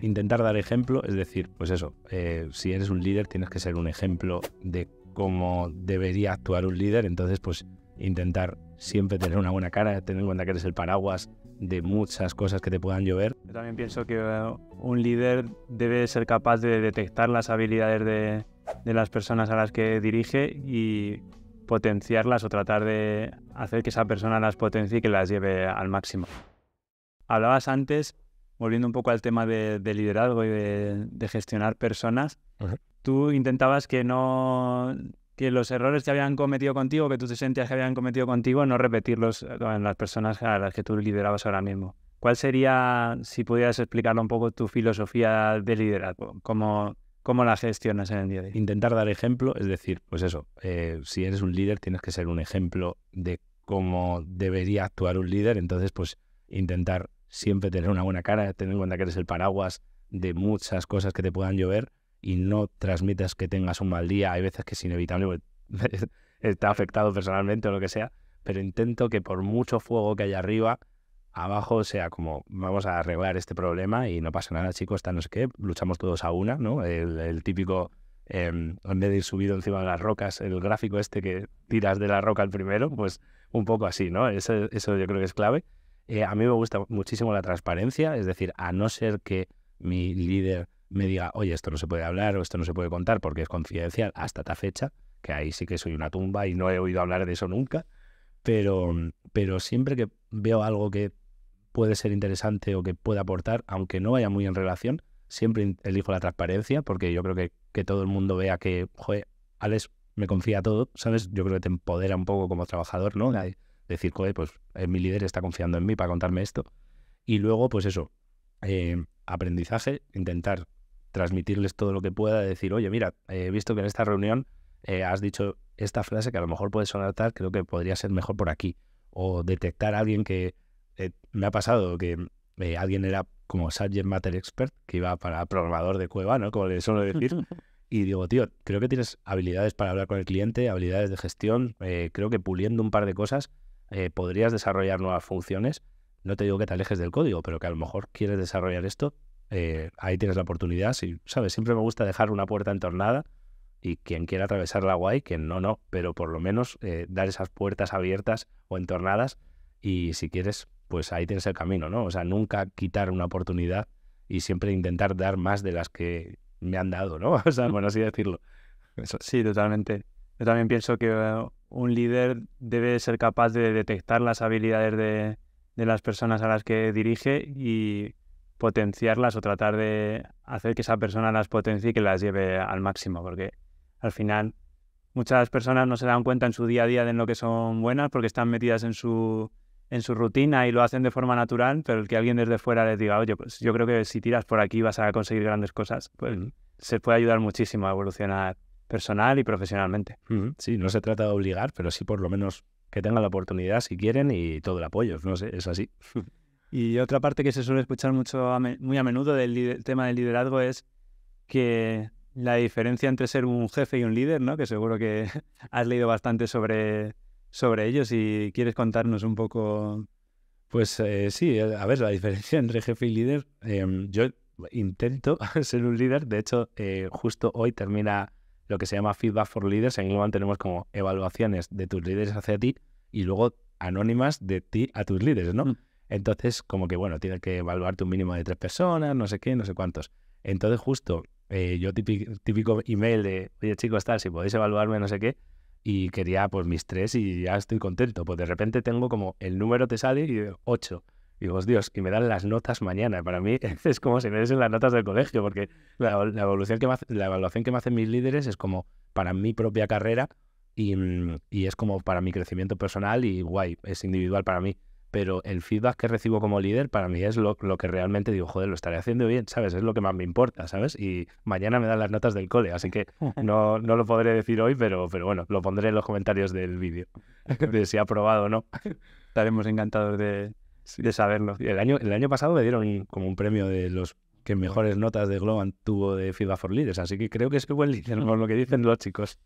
Intentar dar ejemplo, es decir, pues eso, eh, si eres un líder tienes que ser un ejemplo de cómo debería actuar un líder, entonces pues intentar siempre tener una buena cara, tener en cuenta que eres el paraguas de muchas cosas que te puedan llover. Yo también pienso que eh, un líder debe ser capaz de detectar las habilidades de, de las personas a las que dirige y potenciarlas o tratar de hacer que esa persona las potencie y que las lleve al máximo. Hablabas antes volviendo un poco al tema de, liderazgo y de, gestionar personas, tú intentabas que no que los errores que habían cometido contigo, que tú te sentías que habían cometido contigo, no repetirlos en eh, las personas a las que tú liderabas ahora mismo. ¿Cuál sería, si pudieras explicarlo un poco, tu filosofía de liderazgo? ¿Cómo, cómo la gestionas en el día a día? Intentar dar ejemplo, es decir, pues eso, eh, si eres un líder tienes que ser un ejemplo de cómo debería actuar un líder, entonces pues intentar siempre tener una buena cara, tener en cuenta que eres el paraguas de muchas cosas que te puedan llover y no transmitas que tengas un mal día. Hay veces que es inevitable, pues, está afectado personalmente o lo que sea, pero intento que por mucho fuego que haya arriba, abajo sea como vamos a arreglar este problema y no pasa nada, chicos, está no sé qué, luchamos todos a una, ¿no? El, típico, em, en vez de ir subido encima de las rocas, el gráfico este que tiras de la roca al primero, pues un poco así, ¿no? Eso, eso yo creo que es clave. Eh, a mí me gusta muchísimo la transparencia, es decir, a no ser que mi líder me diga, oye, esto no se puede hablar o esto no se puede contar porque es confidencial hasta esta fecha, que ahí sí que soy una tumba y no he oído hablar de eso nunca, pero, pero siempre que veo algo que puede ser interesante o que pueda aportar, aunque no vaya muy en relación, siempre elijo la transparencia porque yo creo que, que todo el mundo vea que, joder, Alex me confía todo, ¿sabes? Yo creo que te empodera un poco como trabajador, ¿no? decir, pues eh, mi líder está confiando en mí para contarme esto. Y luego, pues eso, em, aprendizaje, intentar transmitirles todo lo que pueda, decir, oye, mira, he visto que en esta reunión eh, has dicho esta frase que a lo mejor puede sonar tal, creo que podría ser mejor por aquí. O detectar a alguien que eh, me ha pasado que alguien era como Subject Matter Expert, que iba para programador de cueva, ¿no? Como le suelo decir. Y digo, tío, creo que tienes habilidades para hablar con el cliente, habilidades de gestión, creo que puliendo un par de cosas eh, podrías desarrollar nuevas funciones. No te digo que te alejes del código, pero que a lo mejor quieres desarrollar esto, eh, ahí tienes la oportunidad. Si, ¿sabes? Siempre me gusta dejar una puerta entornada y quien quiera atravesarla guay, quien no, no, pero por lo menos eh, dar esas puertas abiertas o entornadas y si quieres, pues ahí tienes el camino, ¿no? O sea, nunca quitar una oportunidad y siempre intentar dar más de las que me han dado, ¿no? O sea, bueno, así decirlo. sí, totalmente. Yo también pienso que eh, un líder debe ser capaz de detectar las habilidades de, las personas a las que dirige y potenciarlas o tratar de hacer que esa persona las potencie y que las lleve al máximo, porque al final muchas personas no se dan cuenta en su día a día de en lo que son buenas porque están metidas en su, en su rutina y lo hacen de forma natural, pero el que alguien desde fuera les diga, oye, pues yo creo que si tiras por aquí vas a conseguir grandes cosas, pues se puede ayudar muchísimo a evolucionar personal y profesionalmente. Sí, no se trata de obligar, pero sí por lo menos que tengan la oportunidad si quieren y todo el apoyo, no sé, es así. y otra parte que se suele escuchar mucho muy a menudo del tema del liderazgo es que la diferencia entre ser un jefe y un líder, ¿no? Que seguro que has leído bastante sobre, sobre ellos y quieres contarnos un poco. Pues eh, sí, eh, a ver, la diferencia entre jefe y líder. Em, yo intento ser un líder. De hecho, eh, justo hoy termina lo que se llama Feedback for Leaders. En inglés tenemos como evaluaciones de tus líderes hacia ti y luego anónimas de ti a tus líderes, ¿no? Mm. Entonces, como que, bueno, tienes que evaluarte un mínimo de tres personas, no sé qué, no sé cuántos. Entonces, justo, eh, yo típico, típico, email de, oye, chicos, tal, si podéis evaluarme, no sé qué, y quería, pues, mis tres y ya estoy contento. Pues de repente tengo como, el número te sale y ocho digo, Dios, y me dan las notas mañana. Para mí es como si me diesen las notas del colegio, porque la, que la evaluación que me hacen mis líderes es como para mi propia carrera y, es como para mi crecimiento personal y guay, es individual para mí. Pero el feedback que recibo como líder para mí es lo, que realmente digo, joder, lo estaré haciendo bien, ¿sabes? Es lo que más me importa, ¿sabes? Y mañana me dan las notas del cole, así que no, no lo podré decir hoy, pero, pero bueno, lo pondré en los comentarios del vídeo, de si ha probado o no. Estaremos encantados de, de saberlo. El año, el año pasado me dieron como un premio de los que mejores notas de Globan tuvo de FIBA for Leaders, así que creo que es que buen líder por lo que dicen los chicos.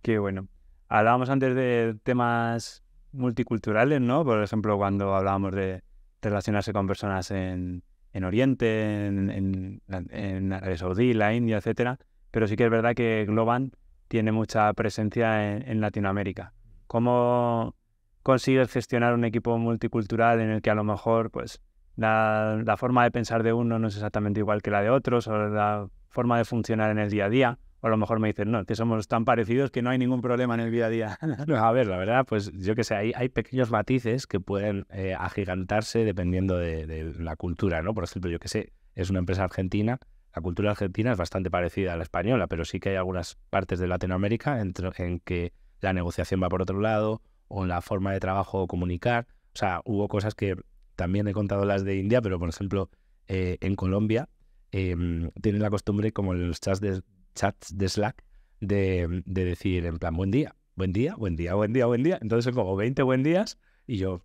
Qué bueno. Hablábamos antes de temas multiculturales, ¿no? Por ejemplo, cuando hablábamos de relacionarse con personas en, Oriente, en, en, Arabia Saudí, la India, etcétera. Pero sí que es verdad que Globan tiene mucha presencia en, en Latinoamérica. ¿Cómo consigues gestionar un equipo multicultural en el que a lo mejor pues la, forma de pensar de uno no es exactamente igual que la de otros o la forma de funcionar en el día a día. O a lo mejor me dicen, no, que somos tan parecidos que no hay ningún problema en el día a día. a ver, la verdad, pues yo que sé, hay, hay pequeños matices que pueden eh, agigantarse dependiendo de, la cultura, ¿no? Por ejemplo, yo que sé, es una empresa argentina, la cultura argentina es bastante parecida a la española, pero sí que hay algunas partes de Latinoamérica en que la negociación va por otro lado, o la forma de trabajo o comunicar. O sea, hubo cosas que también he contado las de India, pero por ejemplo, eh, en Colombia em, tienen la costumbre, como en los chats de, chats de Slack, de, decir en plan, buen día, buen día, buen día, buen día, buen día. Entonces como 20 buen días y yo,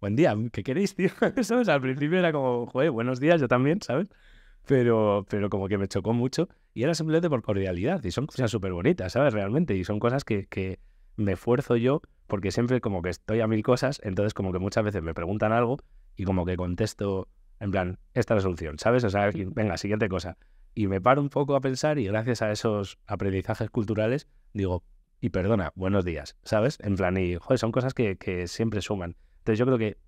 buen día, ¿qué queréis, tío? ¿Sabes? Al principio era como, joder, buenos días, yo también, ¿sabes? Pero, pero como que me chocó mucho y era simplemente por cordialidad y son cosas súper bonitas, ¿sabes? Realmente, y son cosas que, que me esfuerzo yo porque siempre como que estoy a mil cosas, entonces como que muchas veces me preguntan algo y como que contesto en plan, esta resolución la ¿sabes? O sea, venga, siguiente cosa. Y me paro un poco a pensar y gracias a esos aprendizajes culturales digo, y perdona, buenos días, ¿sabes? En plan, y joder, son cosas que, siempre suman. Entonces yo creo que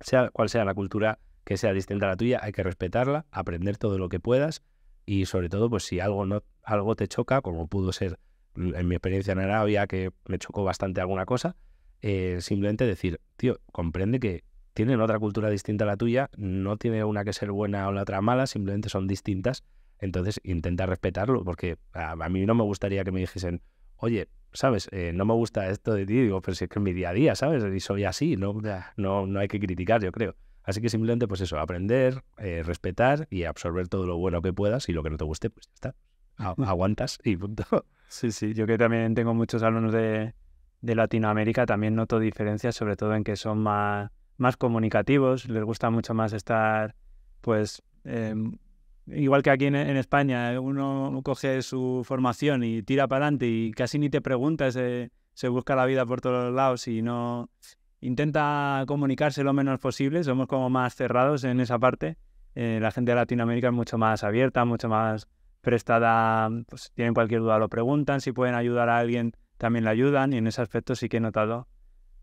sea cual sea la cultura que sea distinta a la tuya, hay que respetarla, aprender todo lo que puedas y sobre todo, pues si algo, no, algo te choca, como pudo ser en mi experiencia en Arabia, que me chocó bastante alguna cosa, eh, simplemente decir, tío, comprende que tienen otra cultura distinta a la tuya, no tiene una que ser buena o la otra mala, simplemente son distintas. Entonces intenta respetarlo, porque a, mí no me gustaría que me dijesen, oye, ¿sabes? Eh, no me gusta esto de ti, digo, pero si es que es mi día a día, ¿sabes? Y soy así, no, no, no hay que criticar, yo creo. Así que simplemente, pues eso, aprender, eh, respetar y absorber todo lo bueno que puedas y lo que no te guste, pues ya está. aguantas y punto. Sí, sí, yo que también tengo muchos alumnos de, Latinoamérica, también noto diferencias, sobre todo en que son más, más comunicativos, les gusta mucho más estar, pues, em, igual que aquí en, España, uno coge su formación y tira para adelante y casi ni te pregunta, se, busca la vida por todos lados y no intenta comunicarse lo menos posible, somos como más cerrados en esa parte. Eh, la gente de Latinoamérica es mucho más abierta, mucho más prestada, pues si tienen cualquier duda lo preguntan, si pueden ayudar a alguien también la ayudan y en ese aspecto sí que he notado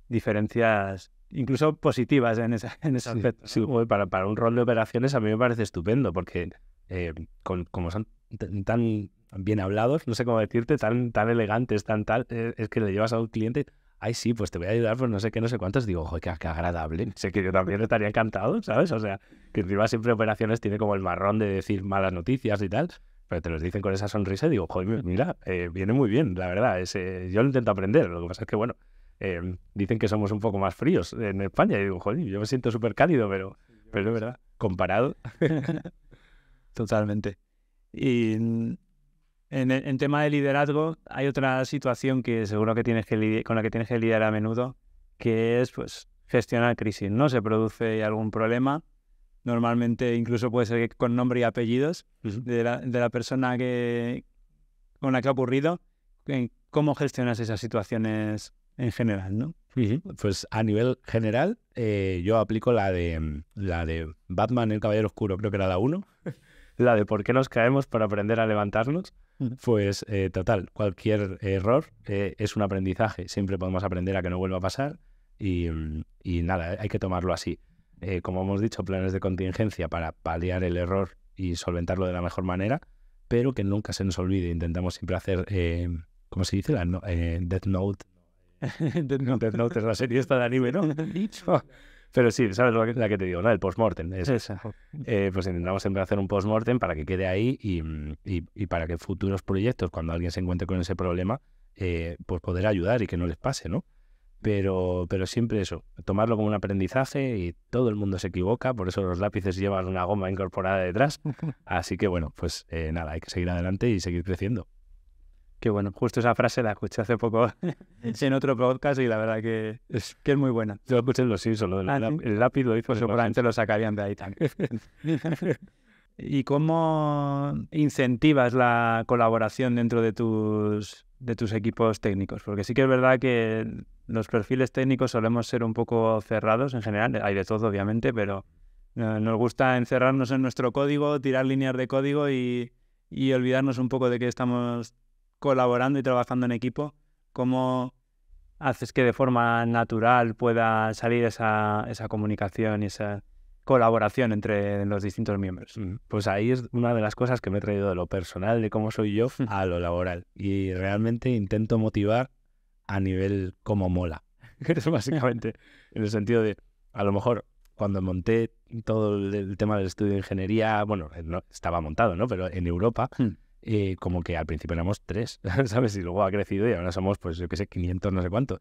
diferencias incluso positivas en ese, en aspecto. Sí, para, un rol de operaciones a mí me parece estupendo porque eh, como son tan bien hablados, no sé cómo decirte, tan, tan elegantes, tan tal, eh, es que le llevas a un cliente, ay sí, pues te voy a ayudar, pues no sé qué, no sé cuántos, digo, ojo, qué, qué, agradable, sé que yo también estaría encantado, ¿sabes? O sea, que encima siempre operaciones tiene como el marrón de decir malas noticias y tal, pero te los dicen con esa sonrisa y digo, joder, mira, eh, viene muy bien, la verdad. Eh, yo lo intento aprender, lo que pasa es que, bueno, eh, dicen que somos un poco más fríos en España y digo, joder, yo me siento súper cálido, pero, pero es verdad, comparado. Totalmente. Y en, tema de liderazgo, hay otra situación que seguro que tienes que con la que tienes que lidiar a menudo, que es pues gestionar crisis, ¿no? Se produce algún problema Normalmente incluso puede ser con nombre y apellidos de, la, de, la, persona que, con la que ha ocurrido. ¿Cómo gestionas esas situaciones en general, no? Pues a nivel general, eh, yo aplico la de, la de Batman, el Caballero Oscuro, creo que era la 1. la de por qué nos caemos para aprender a levantarnos. Pues eh, total, cualquier error eh, es un aprendizaje. Siempre podemos aprender a que no vuelva a pasar y, y, nada, hay que tomarlo así. Eh, como hemos dicho, planes de contingencia para paliar el error y solventarlo de la mejor manera, pero que nunca se nos olvide. Intentamos siempre hacer, eh, ¿cómo se dice? La eh, Death Note. Death Note. es la serie esta de anime, ¿no? Oh, pero sí, ¿sabes lo que, la que te digo? El postmortem. mortem pues intentamos siempre hacer un postmortem para que quede ahí y, y, para que futuros proyectos, cuando alguien se encuentre con ese problema, pues poder ayudar y que no les pase, ¿no? Pero, pero siempre eso, tomarlo como un aprendizaje y todo el mundo se equivoca, por eso los lápices llevan una goma incorporada detrás. Así que bueno, pues eh, nada, hay que seguir adelante y seguir creciendo. Qué bueno, justo esa frase la escuché hace poco en otro podcast y la verdad que es, que es muy buena. Yo lo escuché en los ah, sí, solo el lápiz lo hizo. seguramente lo sacarían de ahí también. ¿Y cómo incentivas la colaboración dentro de tus de tus equipos técnicos, porque sí que es verdad que los perfiles técnicos solemos ser un poco cerrados en general, hay de todo obviamente, pero eh, nos gusta encerrarnos en nuestro código, tirar líneas de código y, y olvidarnos un poco de que estamos colaborando y trabajando en equipo. ¿Cómo haces que de forma natural pueda salir esa, esa comunicación y esa, colaboración entre los distintos miembros. Pues ahí es una de las cosas que me he traído de lo personal, de cómo soy yo, a lo laboral. Y realmente intento motivar a nivel como mola. Eso básicamente, en el sentido de, a lo mejor cuando monté todo el, tema del estudio de ingeniería, bueno, eh, no, estaba montado, ¿no? Pero en Europa, hmm. eh, como que al principio éramos tres, ¿sabes? Y luego ha crecido y ahora somos, pues yo qué sé, 500, no sé cuánto.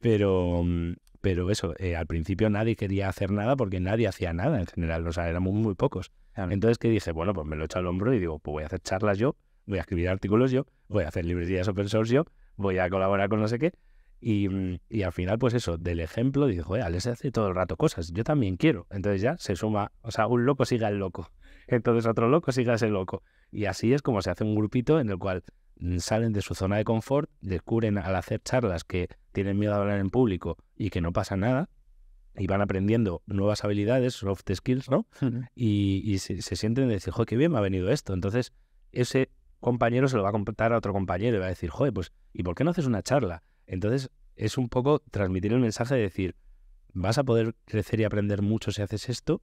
Pero mm, pero eso, eh, al principio nadie quería hacer nada porque nadie hacía nada en general, o sea, éramos muy, pocos. Entonces, que dije? Bueno, pues me lo echo al hombro y digo, pues voy a hacer charlas yo, voy a escribir artículos yo, voy a hacer librerías open source yo, voy a colaborar con no sé qué. Y, al final, pues eso, del ejemplo, dije, oye, Alex hace todo el rato cosas, yo también quiero. Entonces ya se suma, o sea, un loco siga el loco, entonces otro loco siga ese loco. Y así es como se hace un grupito en el cual mm, salen de su zona de confort, descubren al hacer charlas que tienen miedo a hablar en público y que no pasa nada, y van aprendiendo nuevas habilidades, soft skills, ¿no? Y, se, sienten de decir, joder, qué bien me ha venido esto. Entonces, ese compañero se lo va a contar a otro compañero y va a decir, joder, pues, ¿y por qué no haces una charla? Entonces, es un poco transmitir el mensaje de decir, vas a poder crecer y aprender mucho si haces esto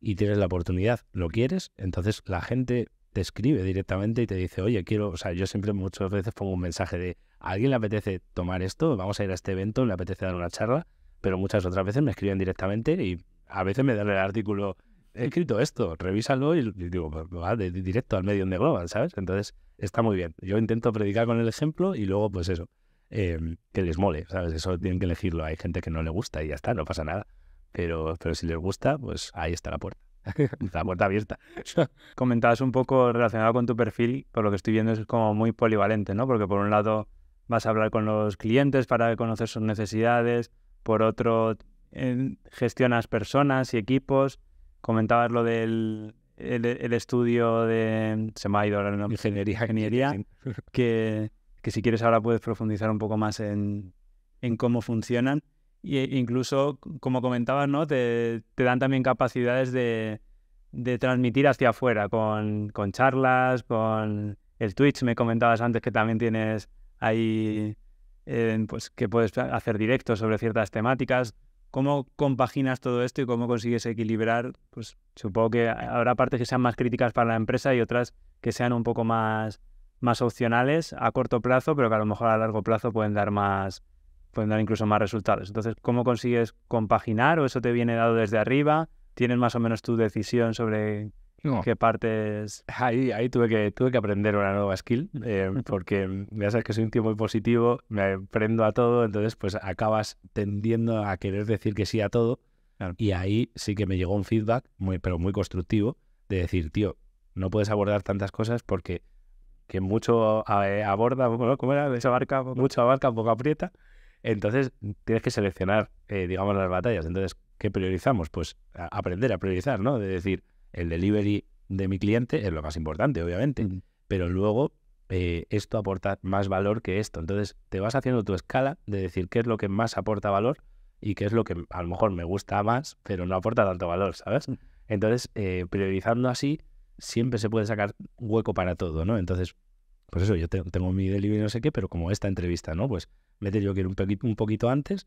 y tienes la oportunidad, lo quieres, entonces la gente te escribe directamente y te dice, oye, quiero, o sea, yo siempre muchas veces pongo un mensaje de, alguien le apetece tomar esto? Vamos a ir a este evento, le apetece dar una charla, pero muchas otras veces me escriben directamente y a veces me dan el artículo, he escrito esto, revísalo y digo, pues va de, directo al medio de Global, ¿sabes? Entonces, está muy bien. Yo intento predicar con el ejemplo y luego, pues eso, em, que les mole, ¿sabes? Eso tienen que elegirlo. Hay gente que no le gusta y ya está, no pasa nada. Pero, pero si les gusta, pues ahí está la puerta la puerta abierta. Comentabas un poco relacionado con tu perfil, por lo que estoy viendo es como muy polivalente, ¿no? Porque por un lado vas a hablar con los clientes para conocer sus necesidades, por otro eh, gestionas personas y equipos, comentabas lo del el, estudio de... se me ha ido ahora el Ingeniería. Ingeniería, que, si quieres ahora puedes profundizar un poco más en, en cómo funcionan. Y e incluso, como comentabas, ¿no? Te, dan también capacidades de, de transmitir hacia afuera, con, con, charlas, con el Twitch. Me comentabas antes que también tienes ahí, eh, pues que puedes hacer directos sobre ciertas temáticas. ¿Cómo compaginas todo esto y cómo consigues equilibrar? Pues supongo que habrá partes que sean más críticas para la empresa y otras que sean un poco más, más opcionales a corto plazo, pero que a lo mejor a largo plazo pueden dar más, pueden dar incluso más resultados. Entonces, ¿cómo consigues compaginar o eso te viene dado desde arriba? ¿Tienes más o menos tu decisión sobre qué partes...? Ahí, ahí tuve, que, tuve que aprender una nueva skill, eh, mm. porque ya sabes que soy un tío muy positivo, me prendo a todo, entonces pues acabas tendiendo a querer decir que sí a todo. Y ahí sí que me llegó un feedback, muy, pero muy constructivo, de decir, tío, no puedes abordar tantas cosas porque que mucho eh, aborda, ¿cómo era? Mucho abarca, poco aprieta. Entonces, tienes que seleccionar, eh, digamos, las batallas. Entonces, ¿qué priorizamos? Pues aprender a priorizar, ¿no? De decir, el delivery de mi cliente es lo más importante, obviamente, pero luego eh, esto aporta más valor que esto. Entonces, te vas haciendo tu escala de decir qué es lo que más aporta valor y qué es lo que a lo mejor me gusta más, pero no aporta tanto valor, ¿sabes? Mm. Entonces, eh, priorizando así, siempre se puede sacar hueco para todo, ¿no? Entonces, pues eso, yo tengo mi delivery no sé qué, pero como esta entrevista, ¿no? Pues me he tenido que ir un, poquito, un poquito antes,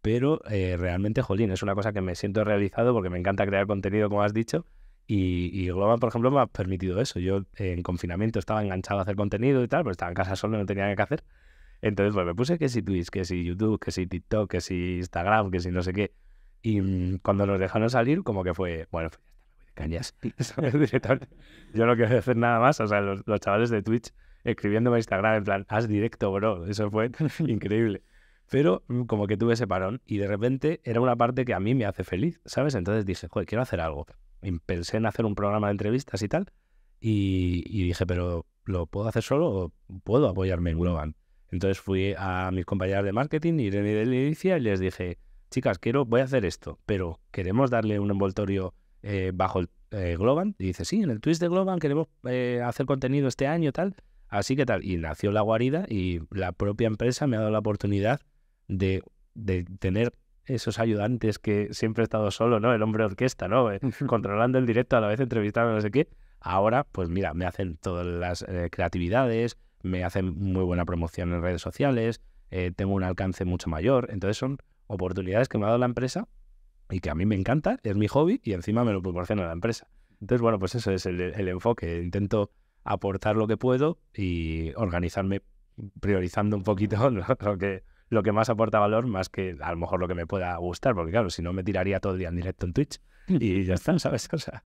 pero eh, realmente, jolín, es una cosa que me siento realizado porque me encanta crear contenido, como has dicho, y, y Global, por ejemplo, me ha permitido eso. Yo en confinamiento estaba enganchado a hacer contenido y tal, pero estaba en casa solo, no tenía nada que hacer. Entonces, pues me puse que si Twitch, que si YouTube, que si TikTok, que si Instagram, que si no sé qué. Y mm, cuando nos dejaron salir, como que fue, bueno, pues, Yo no quiero hacer nada más. O sea, los, los chavales de Twitch escribiéndome a Instagram en plan, haz directo, bro. Eso fue increíble. Pero mm, como que tuve ese parón y de repente era una parte que a mí me hace feliz, ¿sabes? Entonces dije, joder, quiero hacer algo. Y pensé en hacer un programa de entrevistas y tal. Y, dije, pero ¿lo puedo hacer solo o puedo apoyarme en Globan? Entonces fui a mis compañeras de marketing, Irene y Delicia, y les dije, chicas, quiero, voy a hacer esto, pero queremos darle un envoltorio eh, bajo el eh, Globan. Y dice, sí, en el twist de Globan queremos eh, hacer contenido este año, tal. Así que tal, y nació la guarida y la propia empresa me ha dado la oportunidad de, tener esos ayudantes que siempre he estado solo, ¿no? El hombre orquesta, ¿no? Eh, controlando el directo, a la vez entrevistando, no sé qué. Ahora, pues mira, me hacen todas las eh, creatividades, me hacen muy buena promoción en redes sociales, eh, tengo un alcance mucho mayor. Entonces son oportunidades que me ha dado la empresa y que a mí me encanta, es mi hobby y encima me lo proporciona la empresa. Entonces, bueno, pues eso es el enfoque. Intento aportar lo que puedo y organizarme priorizando un poquito lo, que, lo que más aporta valor más que a lo mejor lo que me pueda gustar, porque claro, si no me tiraría todo el día en directo en Twitch mm. y ya está, ¿sabes? cosa.